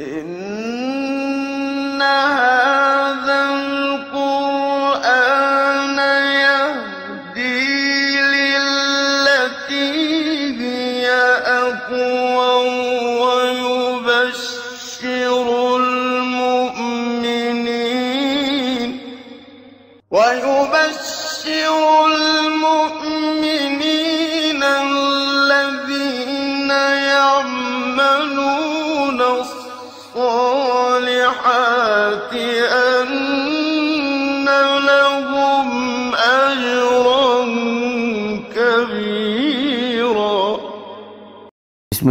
إنها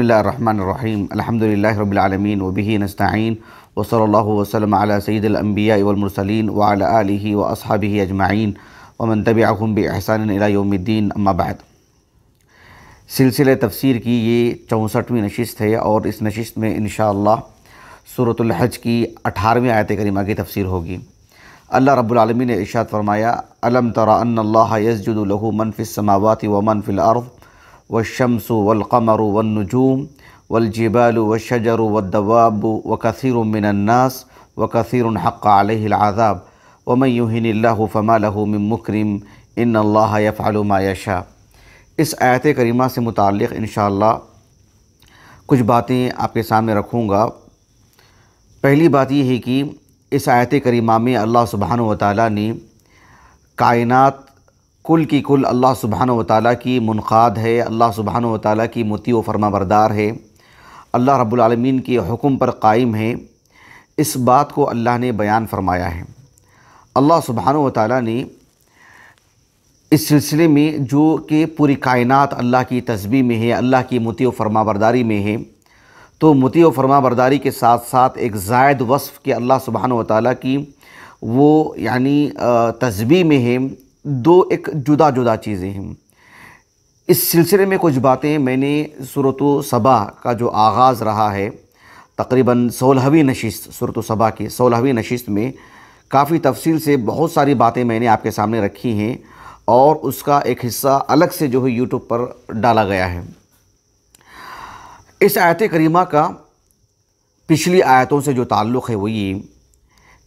الله الرحمن الرحيم الحمد لله رب العالمين وبه نستعين وصلى الله وسلم على سيد الأنبياء والمرسلين وعلى آله وأصحابه أجمعين ومن تبعهم بإحسان إلى يوم الدين أما بعد سلسلة تفسير کی یہ 64 نشست ہے اور اس نشست میں انشاءاللہ سورة الحج کی 18 آیت کریمہ کی تفسير ہوگی اللہ رب العالمين نے ارشاد فرمایا أَلَمْ تَرَ أَنَّ اللَّهَ يَسْجُدُ لَهُ مَنْ فِي السَّمَاوَاتِ وَمَنْ فِي الْأَرْضِ व शम्स वलकमर वनजूम वलजबाल वशजर वदवाब व कसर मिनन्नास व कसर हक़ आलहलाज़ाब वमन यूहिन फ़मा लहमिन मुकरम इन अल्लाह यफ़ालमायशा इस आयत करीमा से मुतक़ इन कुछ बातें आपके सामने रखूँगा पहली बात यह है कि इस आयत करीमा में अल्लाह सुबहान वाली ने कायनात कुल की कुल अल्लाह सुबहान व की मुनखाद है अल्लाह सुबहान व ताली की मोती व फरमा बरदार है अल्लाह रब्लम के हुक्म पर कायम है इस बात को अल्लाह ने बयान फरमाया है अल्लाह सुबहान व ने इस सिलसिले में जो कि पूरी कायनत अल्लाह की तस्बी में है अल्लाह की मोती व फरमा बरदारी में है तो मोती व फरमा बरदारी के साथ साथ एक जायद वसफ़ के अल्लाह सुबहान व की वो यानी तस्बी में है दो एक जुदा जुदा चीज़ें हैं इस सिलसिले में कुछ बातें मैंने सूरत सबा का जो आगाज़ रहा है तकरीबन सोलहवीं नशिस्त सूरत सबा की सोलहवीं नशिस्त में काफ़ी तफसील से बहुत सारी बातें मैंने आपके सामने रखी हैं और उसका एक हिस्सा अलग से जो है यूट्यूब पर डाला गया है इस आयत करीमा का पिछली आयतों से जो ताल्लुक़ है वो ये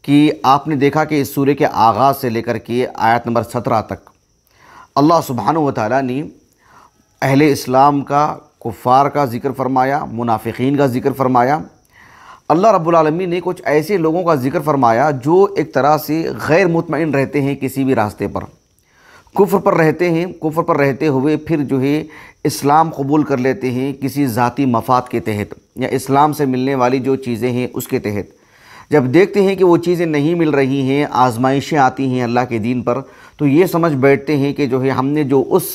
कि आपने देखा कि इस सूर्य के आगाज़ से लेकर के आयत नंबर सत्रह तक अल्लाह सुबहान व ताली ने अहल इस्लाम का कुफ़ार का ज़िक्र फरमाया मुनाफिकीन का ज़िक्र फरमाया अल्लाह रब्लमी ने कुछ ऐसे लोगों का ज़िक्र फरमाया जो एक तरह से गैर मुतमिन रहते हैं किसी भी रास्ते पर कुफर पर रहते हैं कुफ्र पर रहते हुए फिर जो है इस्लाम कबूल कर लेते हैं किसी ज़ाती मफाद के तहत या इस्लाम से मिलने वाली जो चीज़ें हैं उसके तहत जब देखते हैं कि वो चीज़ें नहीं मिल रही हैं आजमाइशें आती हैं अल्लाह के दीन पर तो ये समझ बैठते हैं कि जो है हमने जो उस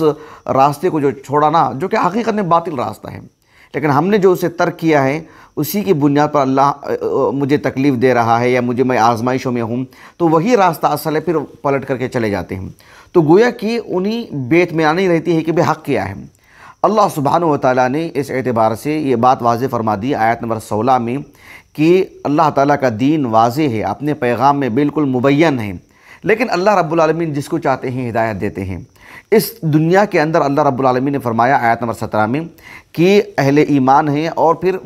रास्ते को जो छोड़ा ना जो कि हकीकत में बातिल रास्ता है लेकिन हमने जो उसे तर्क किया है उसी की बुनियाद पर अल्लाह मुझे तकलीफ़ दे रहा है या मुझे मैं आजमाइशों में हूँ तो वही रास्ता असल है फिर पलट करके चले जाते हैं तो गोया कि उन्हीं बेतमानी रहती है कि भाई हक क्या है अल्लाह सुबहान ताली ने इस एतबार से ये बात वाज फरमा दी आयत नंबर सोलह में कि अल्लाह ताली का दीन वाज है अपने पैगाम में बिल्कुल मुबैन है लेकिन अल्लाह रब्लमिन जिसको चाहते हैं हिदायत देते हैं इस दुनिया के अंदर अल्लाह रब्लमी ने फरमाया आयत नंबर सत्रह में कि अहल ईमान हैं और फिर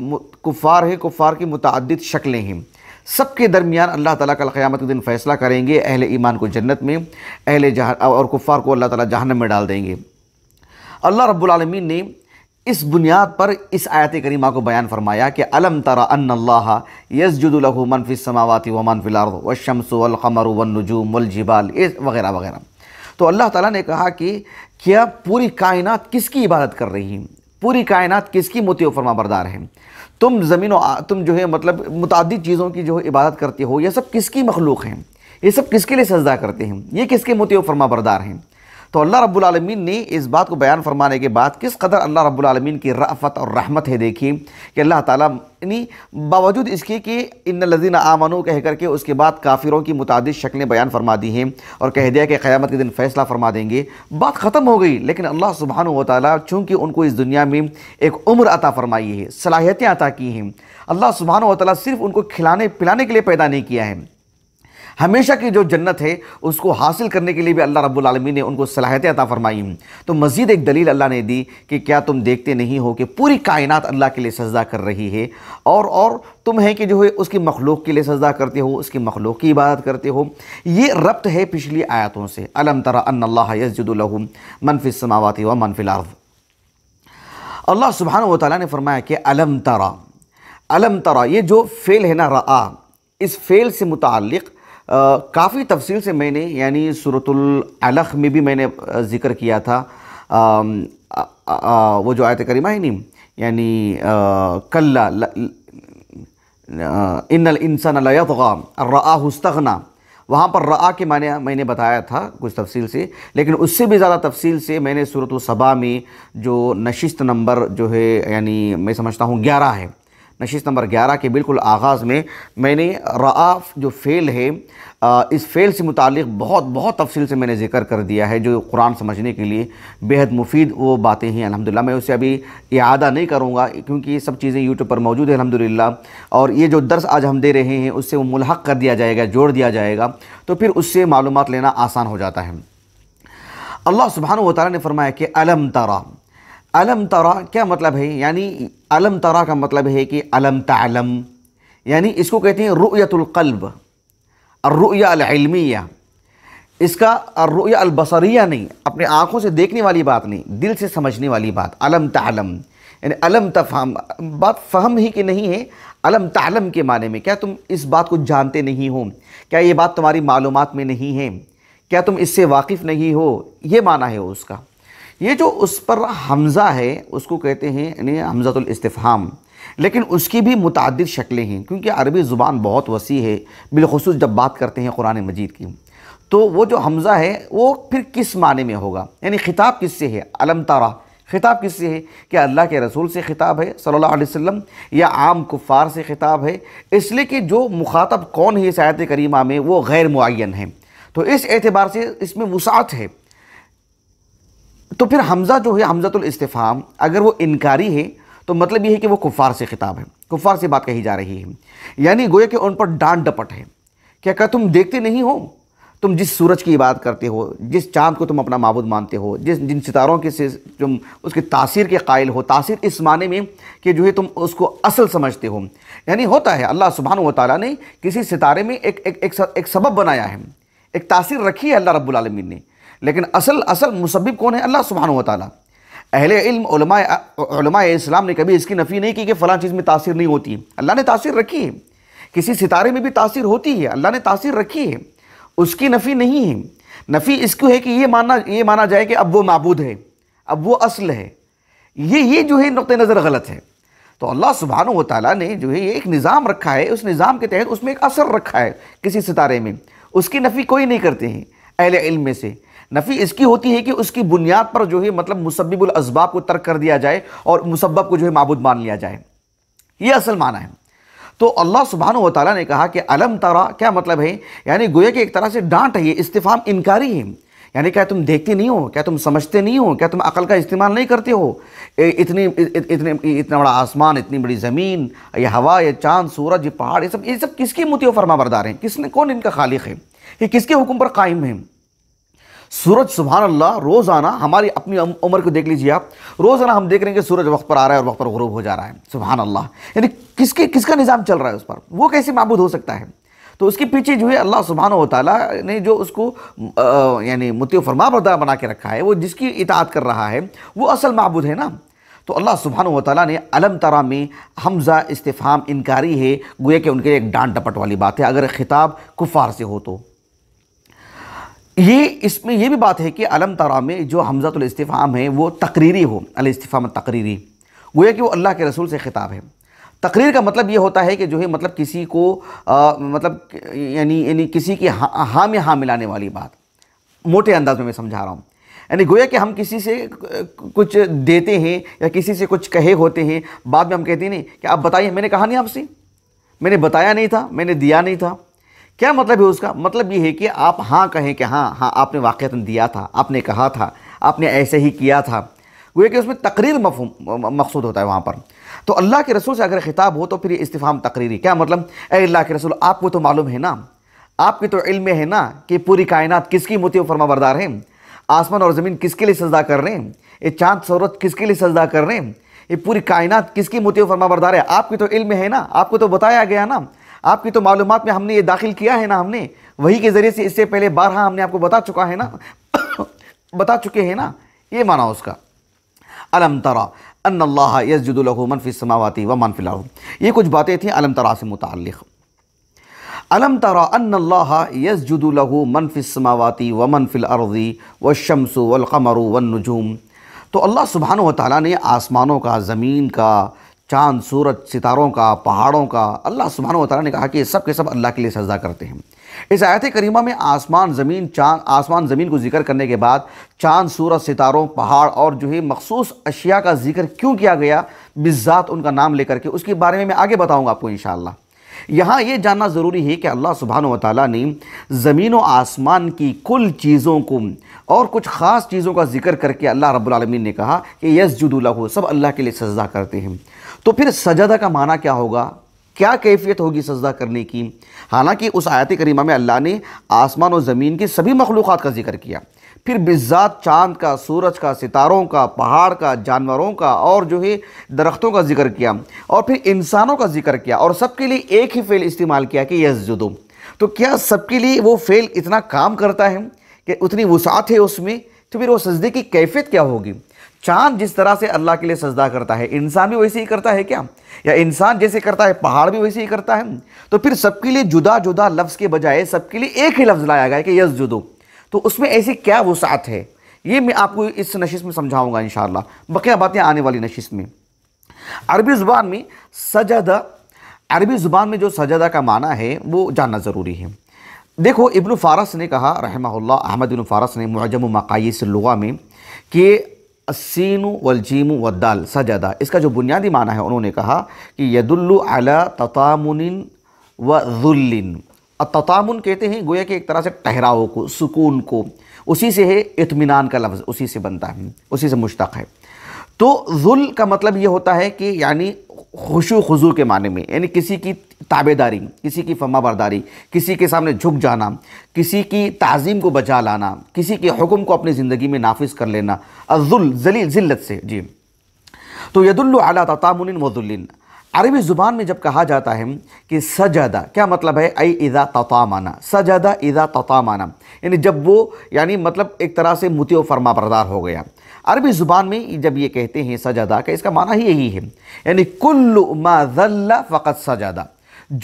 कुफ़ार हैं कुफ़ार की मुतद शक्लें हैं सब के दरमियान अल्लाह ताला कल क़्यामत के दिन फ़ैसला करेंगे अहले ईमान को जन्नत में अहले जहा और कुफ़ार को अल्लाह ताला जहन्नम में डाल देंगे अल्लाह रब्बुल ने इस बुनियाद पर इस आयत करीमा को बयान फरमाया कि अलम तरा अल्लाह यसजुदलहु मनफ़ी समावती व मनफ़िलार्द व शमसमर वनजूम वलजिबाल वगैरह वगैरह तो अल्लाह ताला ने कहा कि क्या पूरी कायनात किसकी इबादत कर रही है पूरी कायनात किसकी मोती फरमा बरदार है तुम ज़मीन तुम जो है मतलब मुतद चीज़ों की जो इबादत करते हो यह सब किसकी मखलूक हैं ये सब किसके लिए सजदा करते हैं ये किसके मोती फरमा बरदार हैं तो अल्लाह रब्बुलमीन ने इस बात को बयान फरमाने के बाद किस कदर अल्लाह रब्लम की राफ़त और रहमत है देखी कि अल्लाह ताला बावजूद इसके कि इन लजीन आमनों कह करके उसके बाद काफिरों की मुतद शक्लें बयान फरमा दी हैं और कह दिया कि क़्यामत के दिन फ़ैसला फरमा देंगे बात ख़त्म हो गई लेकिन अल्लाह सुबहान वाली चूँकि उनको इस दुनिया में एक उम्र अता फरमाई है सलाहियतें अता की हैं अल्लाह सुबहान वाली सिर्फ उनको खिलाने पिलाने के लिए पैदा नहीं किया है हमेशा की जो जन्नत है उसको हासिल करने के लिए भी अल्लाह रब्बुल ने उनको सलाहतें अता फरमाई तो मज़ीद एक दलील अल्लाह ने दी कि क्या तुम देखते नहीं हो कि पूरी कायनात अल्लाह के लिए सजदा कर रही है और और तुम है कि जो है उसकी मखलूक के लिए सजदा करते हो उसकी मखलूक की इबादत करते हो ये रब्त है पिछली आयतों से अलम तरा अन्ल्लाजदुलहम मनफी समावती व मनफिल अल्लाह सुबहान वाली ने फरमाया कि अलम तरा अलम तरा ये जो फ़ेल है ना रा इस फ़ेल से मुतक़ काफ़ी तफसील से मैंने यानी सूरतलख में भी मैंने ज़िक्र किया था आ, आ, आ, वो जो आयत करीमा है नहीं यानी कल्ला इन इंसान रस्तना वहाँ पर रआ के माने मैंने बताया था कुछ तफसील से लेकिन उससे भी ज़्यादा तफसील से मैंने सूरत सबा में जो नशिस्त नंबर जो है यानी मैं समझता हूँ ग्यारह है नशिश नंबर ग्यारह के बिल्कुल आगाज़ में मैंने रआफ़ जो फ़ेल है इस फ़ेल से मुतक बहुत बहुत तफसील से मैंने ज़िक्र कर दिया है जो कुरान समझने के लिए बेहद मुफीद वो बातें हैं अलहमदिल्ला मैं उसे अभी अदा नहीं करूँगा क्योंकि ये सब चीज़ें यूट्यूब पर मौजूद है अलहमदिल्ला और ये जो दर्स आज हम दे रहे हैं उससे वो मुलहक कर दिया जाएगा जोड़ दिया जाएगा तो फिर उससे मालूम लेना आसान हो जाता है अल्लाह सुबहान तारा ने फरमाया कि अलम तरा अलम तरा क्या मतलब है यानी अलम तरा का मतलब है कि अलम तलम यानी इसको कहते हैं रुयतुल्कल्ब अलमिया इसका रुया अलबसरिया नहीं अपने आँखों से देखने वाली बात नहीं दिल से समझने वाली बात अलम तलम यानी अलम तफाम बात फहम ही कि नहीं है अलम तलम के माने में क्या तुम इस बात को जानते नहीं हो क्या ये बात तुम्हारी मालूम में नहीं है क्या तुम इससे वाकिफ़ नहीं हो ये माना है उसका ये जो उस पर हमज़ा है उसको कहते हैं यानी हमज़ातुल लेकिन उसकी भी मुतद शक्लें हैं क्योंकि अरबी ज़ुबान बहुत वसी है बिलखसूस जब बात करते हैं कुरान मजीद की तो वो जो हमज़ा है वो फिर किस माने में होगा यानी ख़िताब किससे है अलम तारा खिताब किससे है कि अल्लाह के रसूल से ख़िताब है सल्लल्लाहु अलैहि वसल्लम या आम कुफ़ार से ख़िताब है इसलिए कि जो मुखातब कौन है इस आयत करीमा में वो गैर मुन है तो इस एतबार से इसमें वसात है तो फिर हमज़ा जो है हमज़तुल इस्तेफ़ाम अगर वो इनकारी है तो मतलब ये है कि वो कुफ़ार से ख़िताब है कुफ़ार से बात कही जा रही है यानी गोया कि उन पर डांट डपट है क्या कहा तुम देखते नहीं हो तुम जिस सूरज की बात करते हो जिस चांद को तुम अपना मबूद मानते हो जिस जिन सितारों के से तुम उसकी तासीर के कायल हो तासीर इस माने में कि जो है तुम उसको असल समझते हो यानी होता है अल्लाह सुबहान व ताली ने किसी सितारे में एक एक, एक, एक सबब बनाया है एक तासीर रखी है अल्लाह रब्बुल रबालमीन ने लेकिन असल असल मुसबिब कौन है अल्लाह सुबहान ताली अहले इल्म इस्लाम ने कभी इसकी नफ़ी नहीं की कि फ़लाँ चीज़ में तासीर नहीं होती अल्लाह ने तासीर रखी है किसी सितारे में भी तासीर होती है अल्लाह ने तासीर रखी है उसकी नफ़ी नहीं है नफ़ी इसको है कि ये माना ये माना जाए कि अब वो मबूद है अब वो असल है ये ये जो है नुक़ नज़र गलत है तो अल्लाह सुबहान ताली ने जो है ये एक निज़ाम रखा है उस निज़ाम के तहत उसमें एक असर रखा है किसी सितारे में उसकी नफ़ी कोई नहीं करते हैं अहल इल्म में से नफ़ी इसकी होती है कि उसकी बुनियाद पर जो है मतलब मुसब्बिबुल असबाब को तर्क कर दिया जाए और मुसब्बब को जो है मबूद मान लिया जाए ये असल माना है तो अल्लाह सुबहान वाली ने कहा कि अलम तरा क्या मतलब है यानी गोया कि एक तरह से डांट है ये इस्तीफ़ाम इनकारी है यानी क्या तुम देखते नहीं हो क्या तुम समझते नहीं हो क्या तुम अकल का इस्तेमाल नहीं करते हो इतनी इतने इतना बड़ा आसमान इतनी बड़ी ज़मीन ये हवा ये चांद सूरज ये पहाड़ ये सब ये सब किसकी मुतियो फरमा बरदार हैं किसने कौन इनका खालिक है ये किसके हुक्म पर कायम है सूरज सुबहानल्ला अल्लाह रोज़ाना हमारी अपनी उम्र को देख लीजिए आप रोज़ाना हम देख रहे हैं कि सूरज वक्त पर आ रहा है और वक्त पर गुरूब हो जा रहा है सुबहान अल्लाह यानी किसके किसका निज़ाम चल रहा है उस पर वो कैसे मबूद हो सकता है तो उसके पीछे जो है अल्लाह सुबहान ताला ने जो उसको यानी मुत्य फरमा बरदा बना के रखा है वो जिसकी इतात कर रहा है वो असल मबूद है ना तो अल्लाह सुबहान ताला ने अलम तरा में हमज़ा इस्तफ़ाम इनकारी है गोया कि उनके लिए एक डांट डपट वाली बात है अगर ख़िताब कुफ़ार से हो तो ये इसमें यह भी बात है कि अलम तरा में जो हमज़ातुल इस्तीफ़ाम है वो तकरीरी हो अल इस्तीफ़ाम तकरीरी गोया कि वो अल्लाह के रसूल से ख़िताब है तकरीर का मतलब ये होता है कि जो है मतलब किसी को आ, मतलब यानी यानी किसी की हा, हाँ में हाँ मिलाने वाली बात मोटे अंदाज में मैं समझा रहा हूँ यानी गोया कि हम किसी से कुछ देते हैं या किसी से कुछ कहे होते हैं बाद में हम कहते हैं नहीं कि आप बताइए मैंने कहा नहीं आपसे मैंने बताया नहीं था मैंने दिया नहीं था क्या मतलब है उसका मतलब ये है कि आप हाँ कहें कि हाँ हाँ आपने वाक़ता दिया था आपने कहा था आपने ऐसे ही किया था वो कि उसमें तकरीर मफू मकसूद होता है वहाँ पर तो अल्लाह के रसूल से अगर खिताब हो तो फिर ये इस्तीफ़ाम तकरीरी क्या मतलब ए अल्लाह के रसूल आपको तो मालूम है ना आपके तो इल्म है ना कि पूरी कायनात किसकी मोती फरमा बरदार है आसमान और ज़मीन किसके लिए सजदा कर रहे हैं ये चाँद सौरत किसके लिए सजदा कर रहे हैं ये पूरी कायनात किसकी मोती फरमा बरदार है आपकी तो इल्म है ना आपको तो बताया गया ना आपकी तो मालूम में हमने ये दाखिल किया है ना हमने वही के ज़रिए से इससे पहले बारह हमने आपको बता चुका है ना बता चुके हैं ना ये माना उसका अलम तरा अन अल्लाह यसजुदुलहू मनफ़ी समावती व मनफिल ये कुछ बातें थी अलम तरा से मुतल अलम तरा अन अल्लाह यसजुदुलहू मनफ़ी समावती व मनफिल अर्जी व शमसु वलकमर वन नजूम तो अल्लाह सुबहान व ने आसमानों का ज़मीन का चांद सूरज सितारों का पहाड़ों का अल्लाह सुबहान वाली ने कहा कि ये सब के सब अल्लाह के लिए सजदा करते हैं इस आयत करीमा में आसमान ज़मीन चांद आसमान ज़मीन को जिक्र करने के बाद चांद सूरज सितारों पहाड़ और जो है मखसूस अशिया का जिक्र क्यों किया गया बिज़ात उनका नाम लेकर के उसके बारे में मैं आगे बताऊँगा आपको इन यहाँ ये जानना ज़रूरी है कि अल्लाह सुबहान वाली ने ज़मीन व आसमान की कुल चीज़ों को और कुछ ख़ास चीज़ों का जिक्र करके अल्लाह रब्लम ने कहा कि यस जुदूला सब अल्लाह के लिए सजदा करते हैं तो फिर सजदा का माना क्या होगा क्या कैफियत होगी सजदा करने की हालांकि उस आयत करीमा में अल्लाह ने आसमान और ज़मीन की सभी मखलूक़ का जिक्र किया फिर बिज़ात चांद का सूरज का सितारों का पहाड़ का जानवरों का और जो है दरख्तों का जिक्र किया और फिर इंसानों का जिक्र किया और सबके लिए एक ही फ़ेल इस्तेमाल किया कि जुदो तो क्या सबके लिए वो फ़ेल इतना काम करता है कि उतनी वसात है उसमें तो फिर वो सजदे की कैफियत क्या होगी चांद जिस तरह से अल्लाह के लिए सजदा करता है इंसान भी वैसे ही करता है क्या या इंसान जैसे करता है पहाड़ भी वैसे ही करता है तो फिर सबके लिए जुदा जुदा लफ्ज़ के बजाय सबके लिए एक ही लफ्ज़ लाया गया है कि यस जुदो तो उसमें ऐसी क्या वसात है ये मैं आपको इस नशिस में समझाऊँगा इन शाला बकिया बातें आने वाली नशिस में अरबी ज़ुबान में सजदा अरबी ज़ुबान में जो सजदा का माना है वो जानना ज़रूरी है देखो इब्न फारस ने कहा रहमा अहमद इब्न फारस ने मुजम मकाइस लुगा में कि असीन वलजीम वद्दाल सजदा इसका जो बुनियादी माना है उन्होंने कहा कि यदुल्लु अला ततामुन जुल्लिन ततामुन कहते हैं गोया कि एक तरह से ठहराव को सुकून को उसी से है इतमान का लफ्ज़ उसी से बनता है उसी से मुश्तक है तो जुल का मतलब ये होता है कि यानी खुशु खुजू के माने में यानी किसी की ताबेदारी किसी की फमा बरदारी किसी के सामने झुक जाना किसी की तज़ीम को बचा लाना किसी के हुक्म को अपनी ज़िंदगी में नाफिज कर लेना अजुल जली ज़िल्लत से जी तो यदुल्ला अला वजुल्लिन अरबी ज़ुबान में जब कहा जाता है कि सजादा क्या मतलब है आई इज़ा ततामाना सजादा इज़ा ततामाना यानी जब वो यानी मतलब एक तरह से मुतियो फरमा बरदार हो गया अरबी ज़ुबान में जब ये कहते हैं सजादा का इसका माना ही यही है यानी कुल्लु माजल्ला फ़कत सजादा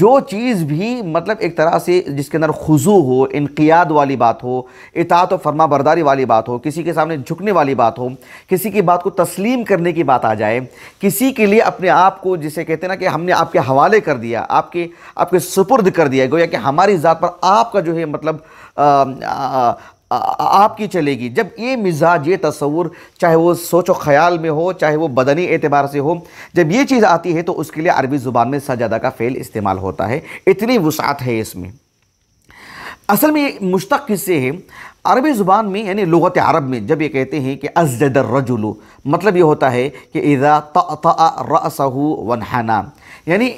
जो चीज़ भी मतलब एक तरह से जिसके अंदर खुजू हो इनकियाद वाली बात हो इतात व फरमा बरदारी वाली बात हो किसी के सामने झुकने वाली बात हो किसी की बात को तस्लीम करने की बात आ जाए किसी के लिए अपने आप को जिसे कहते हैं ना कि हमने आपके हवाले कर दिया आपके आपके सुपुर्द कर दिया गोया कि हमारी ज़ात पर आपका जो है मतलब आ, आ, आपकी चलेगी जब ये मिजाज ये तस्वूर चाहे वो व ख्याल में हो चाहे वो बदनी एतबार से हो जब ये चीज़ आती है तो उसके लिए अरबी ज़ुबान में सजादा का फ़ेल इस्तेमाल होता है इतनी वसात है इसमें असल में ये मुश्तक किससे है अरबी ज़ुबान में यानी लगत अरब में जब ये कहते हैं कि अजदर रजुल मतलब ये होता है कि इज़ा तसहू वनहाना यानी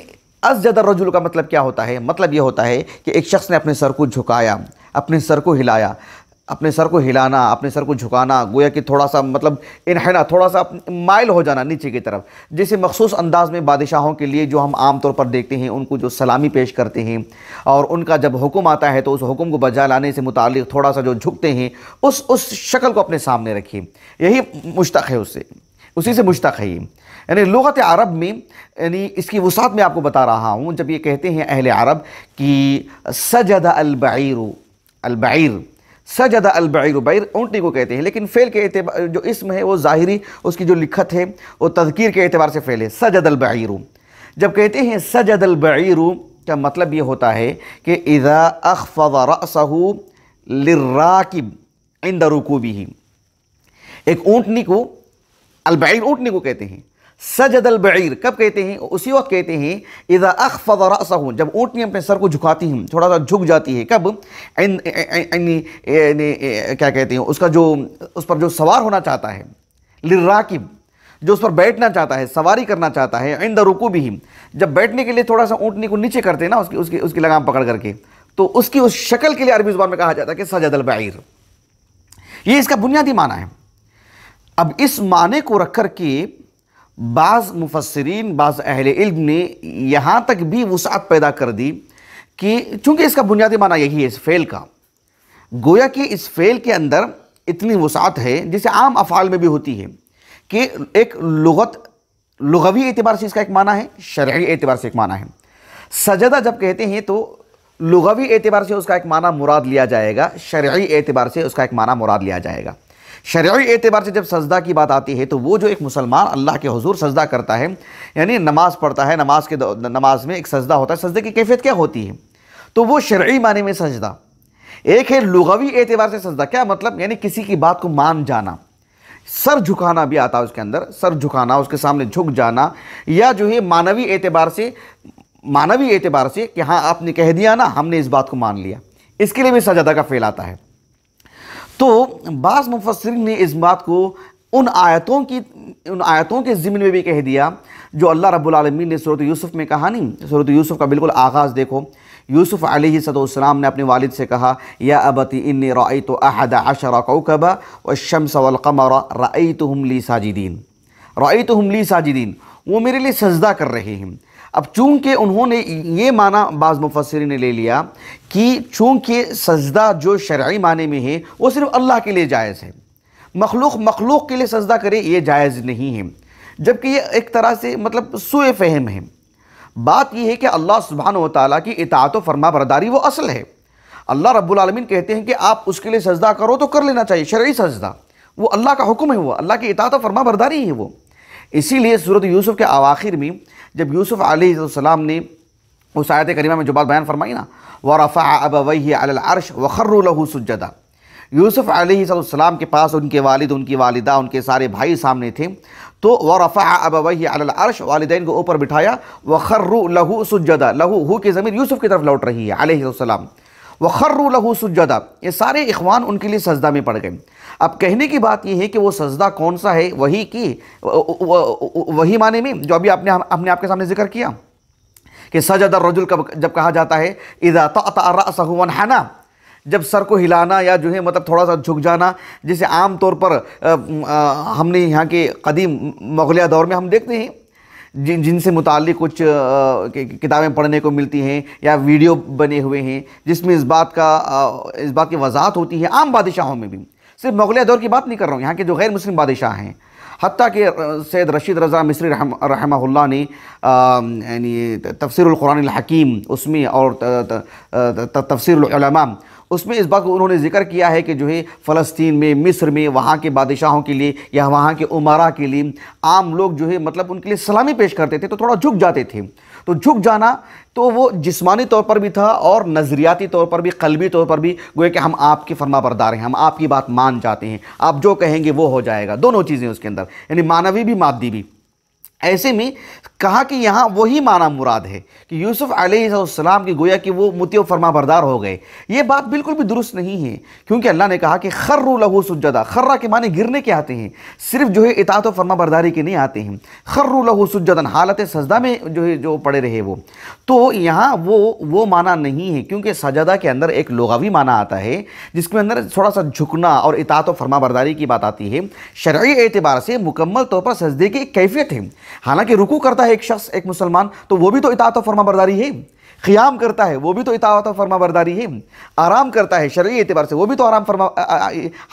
अजदर रजुल का मतलब क्या होता है मतलब ये होता है कि एक शख्स ने अपने सर को झुकाया अपने सर को हिलाया अपने सर को हिलाना अपने सर को झुकाना गोया कि थोड़ा सा मतलब इनहना थोड़ा सा माइल हो जाना नीचे की तरफ जैसे मखसूस अंदाज में बादशाहों के लिए जो हम आम तौर पर देखते हैं उनको जो सलामी पेश करते हैं और उनका जब हुक्म आता है तो उस हुक्म को बजा लाने से मुतल थोड़ा सा जो झुकते हैं उस उस शक्ल को अपने सामने रखिए यही मुश्तक है उससे उसी से मुश्तक है ये यानी लगत अरब में यानी इसकी वसात में आपको बता रहा हूँ जब ये कहते हैं अहल अरब कि सजद अलबैर अलबैर सजदा अलबैर ऊँटनी को कहते हैं लेकिन फ़ेल के एतबार जो इसम है वो ज़ाहरी उसकी जो लिखत है वो तदकीर के एतबार से फ़ेल है सजद अलबैर जब कहते हैं सजद अलबैर का मतलब ये होता है कि इज़ा अखफ़ रसहू लाकिब इंद ही एक ऊँटनी को अलबैर ऊँटनी को कहते हैं सजद अलबीर कब कहते हैं उसी वक्त कहते हैं इज़ा अख फजरासहू जब ऊँटनी अपने सर को झुकाती हैं थोड़ा सा झुक जाती है कब इन, क्या कहते हैं उसका जो उस पर जो सवार होना चाहता है लिर्राकिब जो उस पर बैठना चाहता है सवारी करना चाहता है इन द रुकू भी जब बैठने के लिए थोड़ा सा ऊँटनी को नीचे करते हैं ना उसकी उसकी उसकी लगाम पकड़ करके तो उसकी उस शक्ल के लिए अरबी ज़ुबान में कहा जाता है कि सजद अलबीर ये इसका बुनियादी माना है अब इस माने को रख कर के बाज़ मुफसरीन बाज़ अहल इल्म ने यहाँ तक भी वसात पैदा कर दी कि चूँकि इसका बुनियादी माना यही है इस फेल का गोया कि इस फेल के अंदर इतनी वसात है जिसे आम अफ़ाल में भी होती है कि एक लगत लगवी एतबार से इसका एक माना है शर्य एतबार से एक माना है सजदा जब कहते हैं तो लगवी एतबार से उसका एक माना मुराद लिया जाएगा शर्य एतबार से उसका एक माना मुराद लिया जाएगा शरीय एतबार से जब सजदा की बात आती है तो वो जो एक मुसलमान अल्लाह के हजूर सजदा करता है यानी नमाज़ पढ़ता है नमाज के नमाज में एक सजदा होता है सजदे की कैफियत क्या होती है तो वो शरीय माने में सजदा एक है लुगवी एतबार से सजदा क्या मतलब यानी किसी की बात को मान जाना सर झुकाना भी आता है उसके अंदर सर झुकाना उसके सामने झुक जाना या जो है मानवी एतबार से मानवी एतबार से कि हाँ आपने कह दिया ना हमने इस बात को मान लिया इसके लिए भी सजदा का फेल आता है तो बास मुफसर ने इस बात को उन आयतों की उन आयतों के ज़िम्न में भी कह दिया जो अल्लाह रब्बुल रबालमीन ने सूरत यूसुफ़ में कहा नहीं सूरत यूसुफ़ का बिल्कुल आगाज़ देखो यूसुफ़ सलाम ने अपने वालिद से कहा या अबती इन रई तो अहद अशर कौकबा व शम्स वलकमर तो हमली साजिदीन रई तो हमली साजिदीन वो मेरे लिए सजदा कर रहे हैं अब चूंकि उन्होंने ये माना बाज़ मुफसरी ने ले लिया कि चूंकि सजदा जो शरा माने में है वो सिर्फ अल्लाह के लिए जायज़ है मखलूक मखलूक के लिए सजदा करे ये जायज़ नहीं है जबकि ये एक तरह से मतलब सोए फहम है बात यह है कि अल्लाह सुबहान ताली की इतात व फरमा बरदारी वो असल है अल्लाह रब्लमिन कहते हैं कि आप उसके लिए सजदा करो तो कर लेना चाहिए शर्य सजदा वो अल्लाह का हुक्म है वो अल्लाह की इतात फरमा बरदारी है वो इसीलिए सूरत यूसुफ के आवाख़िर में जब यूसुफ आसमाम ने उस आयत करीमा में जो बात बयान फरमाई ना व रफ़ा अब वही अलर्श वखर्रहू सुजदा यूसुफ आसमाम के पास उनके वालिद उनकी वालदा उनके सारे भाई सामने थे तो व रफ़ा अब वही अलर्श वालदेन को ऊपर बिठाया वखर्रहू सुजदा लहू हु की ज़मीन यूसुफ की तरफ लौट रही है आसमाम वखर्र लहू सुजदा ये सारे इखवान उनके लिए सजदा में पड़ गए अब कहने की बात यह है कि वो सजदा कौन सा है वही की वही माने में जो अभी आपने अपने आपके सामने जिक्र किया कि सजदा रजुल कब जब कहा जाता है इदा है ना जब सर को हिलाना या जो है मतलब थोड़ा सा झुक जाना जिसे आम तौर पर आ, आ, हमने यहाँ के कदीम मगलिया दौर में हम देखते हैं जिन जिनसे मुतल कुछ किताबें पढ़ने को मिलती हैं या वीडियो बने हुए हैं जिसमें इस बात का इस बात की वजाहत होती है आम बादशाहों में भी सिर्फ मुगलिया दौर की बात नहीं कर रहा हूँ यहाँ के जो गैर मुस्लिम बादशाह हैं हती कि सैद रशीद रज़ा मिसरी रहमा ने यानी तफसरक़ुरानकीम हकीम उसमें और तफसरमा उसमें इस बात को उन्होंने जिक्र किया है कि जो है फ़लस्तीन में मिस्र में वहाँ के बादशाहों के लिए या वहाँ के उमारा के लिए आम लोग जो है मतलब उनके लिए सलामी पेश करते थे तो थोड़ा झुक जाते थे तो झुक जाना तो वो जिस्मानी तौर पर भी था और नज़रियाती तौर पर भी कलबी तौर पर भी गोए कि हम आपके फरमा बरदार हैं हम आपकी बात मान जाते हैं आप जो कहेंगे वो हो जाएगा दोनों चीज़ें उसके अंदर यानी मानवी भी मादी भी ऐसे में कहा कि यहाँ वही माना मुराद है कि यूसुफ अलैहिस्सलाम की गोया कि वो मुत फरमा बरदार हो गए ये बात बिल्कुल भी दुरुस्त नहीं है क्योंकि अल्लाह ने कहा कि खर्र लहू सुजदा खर्रा के माने गिरने के आते हैं सिर्फ जो है इतात फरमा बरदारी के नहीं आते हैं खर्र लहू सुजदन हालत सजदा में जो है जो पड़े रहे वो तो यहाँ वो वो माना नहीं है क्योंकि सजदा के अंदर एक लोगावी माना आता है जिसके अंदर थोड़ा सा झुकना और इतात फरमा बरदारी की बात आती है शर्य एतबार से मुकम्मल तौर पर सजदे की कैफियत है हालांकि रुकू करता है एक शख्स एक मुसलमान तो वो भी तो इतात फरमा बरदारी है क़ियाम करता है वो भी तो इतात फरमा बरदारी है आराम करता है शर्य एतबार से वो भी तो आराम फरमा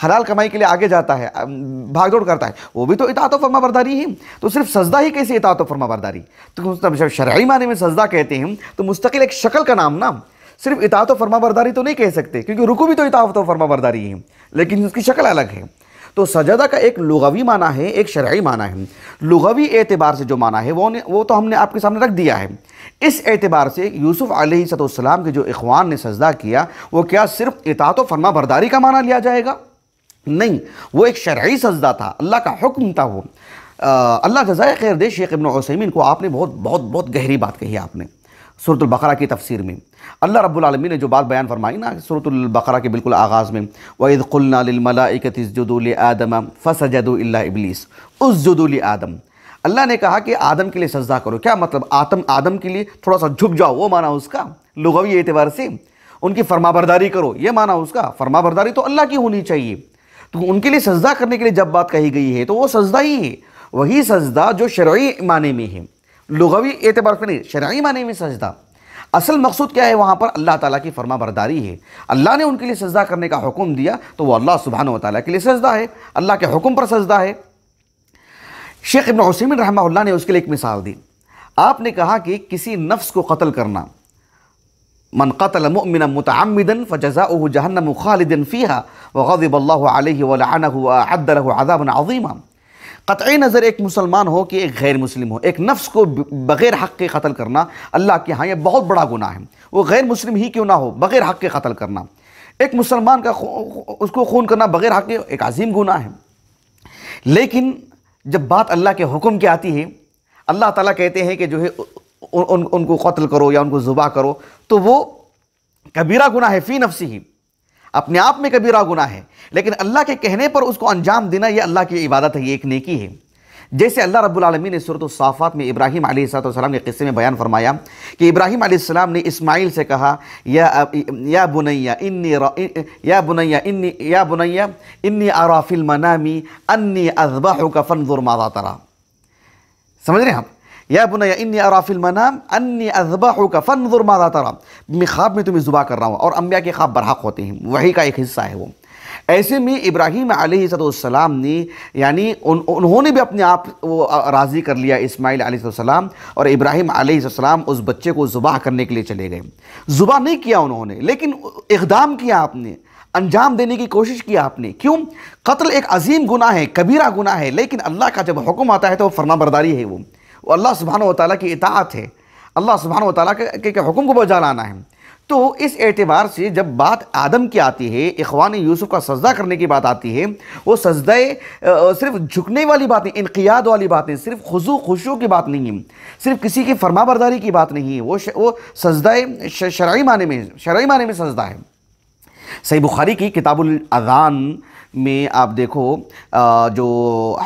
हलाल कमाई के लिए आगे जाता है भागदौड़ करता है वो भी तो इतात फरमा बरदारी है तो सिर्फ सजदा ही कैसे इतात फरमा बरदारी तो शर्य माने में सजदा कहते हैं तो मुस्तकिल एक शक्ल का नाम ना सिर्फ इतात फरमा बरदारी तो नहीं कह सकते क्योंकि रुकू भी तो इतात फरमा बरदारी है लेकिन उसकी शक्ल अलग है तो सजदा का एक लुगवी माना है एक शर्य माना है लुगवी एतबार से जो माना है वो ने वो तो हमने आपके सामने रख दिया है इस एतबार से यूसुफ़ आलतम के जो इखवान ने सजदा किया वो क्या सिर्फ इतात व फरमा बरदारी का माना लिया जाएगा नहीं वो एक शर्य सजदा था अल्लाह का हुक्म था वो अल्लाह जजाय खैर दे शेख इबन वसैमिन को आपने बहुत बहुत बहुत गहरी बात कही आपने सूरत बकरा की तफसीर में अल्लाह रब्बुल आलमीन ने जो बात बयान फरमाई ना सूरत बकरा के बिल्कुल आगाज़ में वईद क़ुल्नामलाकतुल आदम फ़सजदु इबलीस उस जदुल आदम अल्लाह ने कहा कि आदम के लिए सजदा करो क्या मतलब आतम आदम के लिए थोड़ा सा झुक जाओ वो माना उसका लुगवी एतबार से उनकी फरमाबरदारी करो ये माना उसका फरमाबरदारी तो अल्लाह की होनी चाहिए तो उनके लिए सजदा करने के लिए जब बात कही गई है तो वो सजदा ही है वही सजदा जो शर्य माने में है लगवी एतबार पर नहीं शरानी माने में सजदा असल मकसूद क्या है वहाँ पर अल्लाह ताला की फर्मा बरदारी है अल्लाह ने उनके लिए सजदा करने का हुक्म दिया तो वो अल्लाह सुबहान ताली के लिए सजदा है अल्लाह के हुक्म पर सजदा है शेख इबन हसैमिन रहमा ने उसके लिए एक मिसाल दी आपने कहा कि किसी नफ्स को कत्ल करना मन कतल मुमिन मुतमदन फ़जा जहन्नम खालिदिन फ़ीहा वगब अल्लाह अजीमा क़तई नज़र एक मुसलमान हो कि एक गैर मुस्लिम हो एक नफ्स को बग़ैर हक़ के कत्ल करना अल्लाह के यहाँ यह बहुत बड़ा गुना है वो गैर मुस्लिम ही क्यों ना हो बग़ैर हक़ के कत्ल करना एक मुसलमान का उसको खून करना बग़ैर हक़ के एक अजीम गुना है लेकिन जब बात अल्लाह के हुक्म की आती है अल्लाह ताला कहते हैं कि जो है उन, उन, उनको कत्ल करो या उनको ज़ुबा करो तो वो कबीरा गुना है फ़ी नफसी ही अपने आप में कबीरा गुना है लेकिन अल्लाह के कहने पर उसको अंजाम देना यह अल्लाह की इबादत है ये एक नेकी है जैसे अल्लाह रब्बुल ने सूरत साफ़ात में इब्राहिम सलाम के किस्से में बयान फरमाया कि इब्राहिम सलाम ने इस्माइल से कहा या या बुनैया इन्नी या बुनैया इन्नी या बुनैया इन्नी आराफिल मनामी अन्नी अजबा का फनजुर मादा तरा समझ रहे हैं आप या बुनैया इन अराफिल मनाम अन्नी अजबाहू का फनजुर मादा तरा मैं ख्वाब में तुम्हें जुबा कर रहा हूँ और अम्बिया के ख्वाब बरहक होते हैं वही का एक हिस्सा है वो ऐसे में इब्राहिम आसलाम ने यानी उन, उन्होंने भी अपने आप वो राज़ी कर लिया इस्माइल आसलाम और इब्राहिम आसलाम उस बच्चे को ज़ुबा करने के लिए चले गए ज़ुबाह नहीं किया उन्होंने लेकिन इकदाम किया आपने अंजाम देने की कोशिश किया आपने क्यों कत्ल एक अजीम गुना है कबीरा गुना है लेकिन अल्लाह का जब हुक्म आता है तो फरमा बरदारी है वो वो अल्लाह सुबहान वाली की इतात है अल्लाह सुबहान वाली के, के, के हुक्म को बजा लाना है तो इस एतबार से जब बात आदम की आती है इखवान यूसुफ का सजदा करने की बात आती है वो सजदे सिर्फ झुकने वाली बात नहीं इनकियाद वाली बात नहीं सिर्फ खुशू खुशू की बात नहीं है सिर्फ किसी की फरमा बरदारी की बात नहीं है वो श, वो सजदा शराई माने में शराई माने में सजदा है सही बुखारी की किताबुल अज़ान में आप देखो जो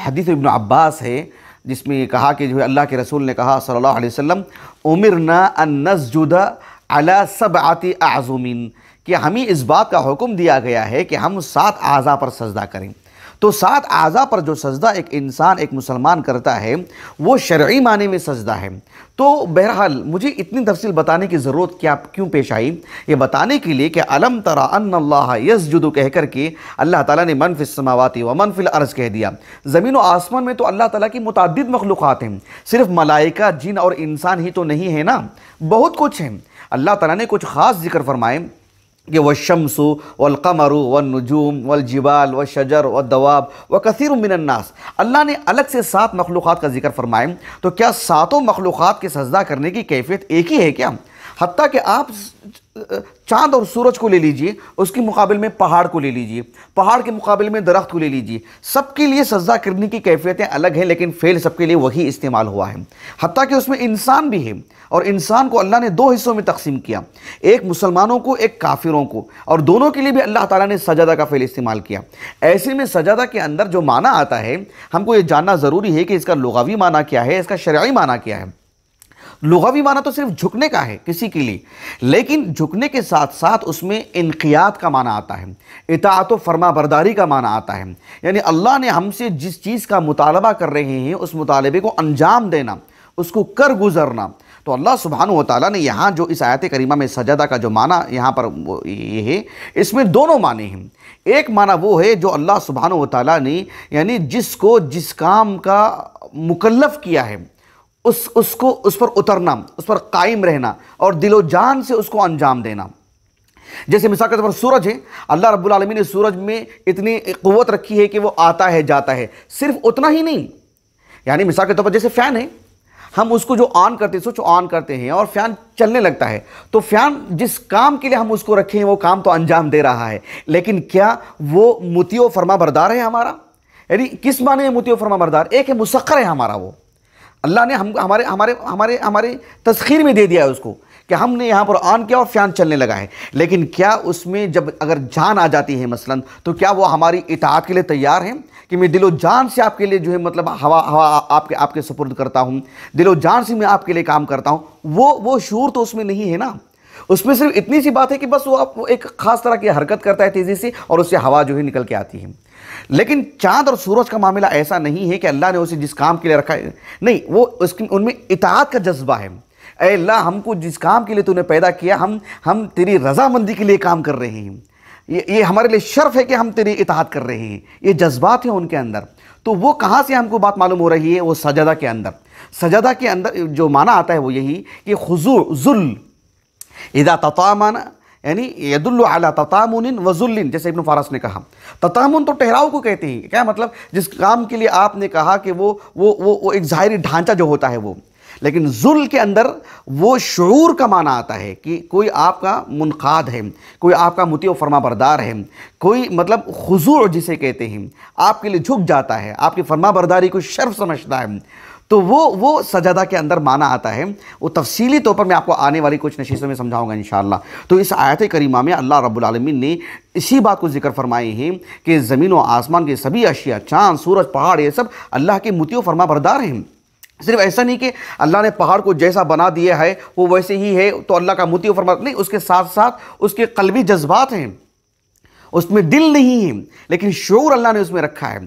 हदीस इब्न अब्बास है जिसमें ये कहा कि जो है अल्लाह के रसूल ने कहा सल्लल्लाहु अलैहि वसल्लम उमिरना नसजुद अला सब आती आज़ुमिन कि हमें इस बात का हुक्म दिया गया है कि हम सात आज़ा पर सजदा करें तो सात आज़ा पर जो सजदा एक इंसान एक मुसलमान करता है वो शर्य माने में सजदा है तो बहरहाल मुझे इतनी तफसील बताने की ज़रूरत क्या क्यों पेश आई ये बताने के लिए कि अलम तरा यस जुदू कह कर के अल्लाह ताला ने मनफिल समावती व मनफिल अर्ज़ कह दिया ज़मीन व आसमान में तो अल्लाह ताला की मुतद मखलूक़ हैं सिर्फ मलाइका जिन और इंसान ही तो नहीं है ना बहुत कुछ हैं अल्लाह तला ने कुछ ख़ास जिक्र फरमाए कि वह शम्स वलकमर वनजूम वलजबाल व शजर व दवाब व कसर मिनन्नास अल्लाह ने अलग से सात मखलूक़ का जिक्र फरमाए तो क्या सातों मखलूक़ की सजदा करने की कैफियत एक ही है क्या हती कि आप चांद और सूरज को ले लीजिए उसके मुकाबले में पहाड़ को ले लीजिए पहाड़ के मुकाबले में दरख्त को ले लीजिए सबके लिए सजा करने की कैफियतें अलग हैं लेकिन फ़ेल सबके लिए वही इस्तेमाल हुआ है हती कि उसमें इंसान भी है और इंसान को अल्लाह ने दो हिस्सों में तकसीम किया एक मुसलमानों को एक काफिरों को और दोनों के लिए भी अल्लाह ताला ने सजादा का फ़ेल इस्तेमाल किया ऐसे में सजादा के अंदर जो माना आता है हमको ये जानना ज़रूरी है कि इसका लगावी माना क्या है इसका शराय माना क्या है लुगावी माना तो सिर्फ झुकने का है किसी के लिए लेकिन झुकने के साथ साथ उसमें इनकियात का माना आता है इतात फरमा बरदारी का माना आता है यानी अल्लाह ने हमसे जिस चीज़ का मुतालबा कर रहे हैं उस मुतालबे को अंजाम देना उसको कर गुज़रना तो अल्लाह सुबहान ताली ने यहाँ जो इस आयत करीमा में सजदा का जो माना यहाँ पर ये है इसमें दोनों माने हैं एक माना वो है जो अल्लाह सुबहान ताली ने यानी जिसको जिस काम का मुकलफ़ किया है उस उसको उस पर उतरना उस पर कायम रहना और दिलो जान से उसको अंजाम देना जैसे मिसाल के तौर पर सूरज है अल्लाह रब्बुल रबालमी ने सूरज में इतनी क़वत रखी है कि वो आता है जाता है सिर्फ उतना ही नहीं यानी मिसाल के तौर पर जैसे फ़ैन है हम उसको जो ऑन करते हैं स्विच ऑन करते हैं और फ़ैन चलने लगता है तो फ़ैन जिस काम के लिए हम उसको रखे हैं वो काम तो अंजाम दे रहा है लेकिन क्या वो मुतियो फरमा बरदार है हमारा यानी किस माने मुतियो फरमा बरदार एक है मुसखर है हमारा वो अल्लाह ने हम हमारे हमारे हमारे हमारे तस्खीर में दे दिया है उसको कि हमने यहाँ पर ऑन किया और फ़ैन चलने लगा है लेकिन क्या उसमें जब अगर जान आ जाती है मसलन तो क्या वो हमारी इतात के लिए तैयार हैं कि मैं दिलो जान से आपके लिए जो है मतलब हवा हवा आपके आपके सुपुर्द करता हूँ दिलो जान से मैं आपके लिए काम करता हूँ वो वो शूर तो उसमें नहीं है ना उसमें सिर्फ इतनी सी बात है कि बस वो आप एक ख़ास तरह की हरकत करता है तेज़ी से और उससे हवा जो है निकल के आती है लेकिन चांद और सूरज का मामला ऐसा नहीं है कि अल्लाह ने उसे जिस काम के लिए रखा है नहीं वो उसकी उनमें इतात का जज्बा है अल्लाह हमको जिस काम के लिए तूने पैदा किया हम हम तेरी रजामंदी के लिए काम कर रहे हैं ये ये हमारे लिए शर्फ है कि हम तेरी इतहात कर रहे हैं ये जज्बात हैं उनके अंदर तो वो कहाँ से हमको बात मालूम हो रही है वो सजदा के अंदर सजदा के अंदर जो माना आता है वो यही कि खजू जुल इदा तता माना यानी यदुल्ल अला ततामुन वजुल्लिन जैसे इब्न फारस ने कहा उन तो ठहराव को कहते हैं क्या मतलब जिस काम के लिए आपने कहा कि वो वो वो, वो एक ज़ाहरी ढांचा जो होता है वो लेकिन जुल के अंदर वो शूर का माना आता है कि कोई आपका मुनकाद है कोई आपका मुती फरमा बरदार है कोई मतलब खजूर जिसे कहते हैं आपके लिए झुक जाता है आपकी फरमा बरदारी को शर्फ समझता है तो वो वो सजदा के अंदर माना आता है वो तफसीली तौर पर मैं आपको आने वाली कुछ नशीसों में समझाऊंगा इन तो इस आयत करीमा में अल्लाह रब्लमिन ने इसी बात को जिक्र फरमाए हैं कि ज़मीन व आसमान की सभी अशिया चाँद सूरज पहाड़ ये सब अल्लाह के मुतियो फरमा बरदार हैं सिर्फ ऐसा नहीं कि अल्लाह ने पहाड़ को जैसा बना दिया है वो वैसे ही है तो अल्लाह का मुतियो फरमा नहीं उसके साथ साथ उसके कलबी जज्बात हैं उसमें दिल नहीं है लेकिन शोर अल्लाह ने उसमें रखा है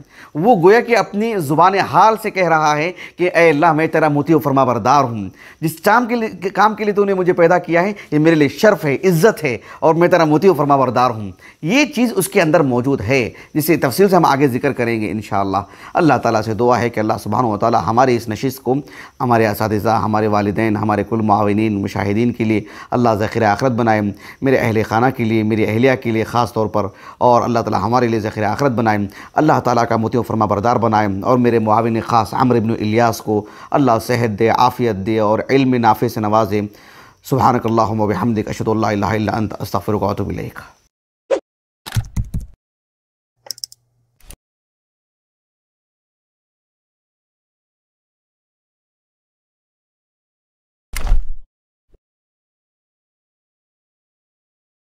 वो गोया कि अपनी ज़ुबान हाल से कह रहा है कि ए अल्लाह मैं तेरा मोती व फरमा बरदार हूँ जिस काम के लिए काम के लिए तूने मुझे पैदा किया है ये मेरे लिए शर्फ है इज़्ज़त है और मैं तेरा मोती व फरमा बरदार हूँ ये चीज़ उसके अंदर मौजूद है जिसे तफसील से हम आगे जिक्र करेंगे इन अल्लाह ताली से दुआ है कि अल्लाह सुबहान ताली हमारे इस नशिस को हमारे इस हमारे वालदे हमारे कुल माविन मुशाहिदीन के लिए अल्लाह जख़िर आखरत बनाए मेरे अहल खाना के लिए मेरी अहलिया के लिए ख़ास तौर पर और अल्लाह ताला हमारे लिए ज़ख़ीर आखरत बनाए अल्लाह ताला का मोतियों फरमा बरदार बनाए और मेरे मुआविन ख़ास अमर इबन इलियास को अल्लाह सेहत दे आफ़ियत दे और इल्म नाफे से नवाजे सुबहानकल्ला हमदिक अशद अल्ला अंत अस्तफ़र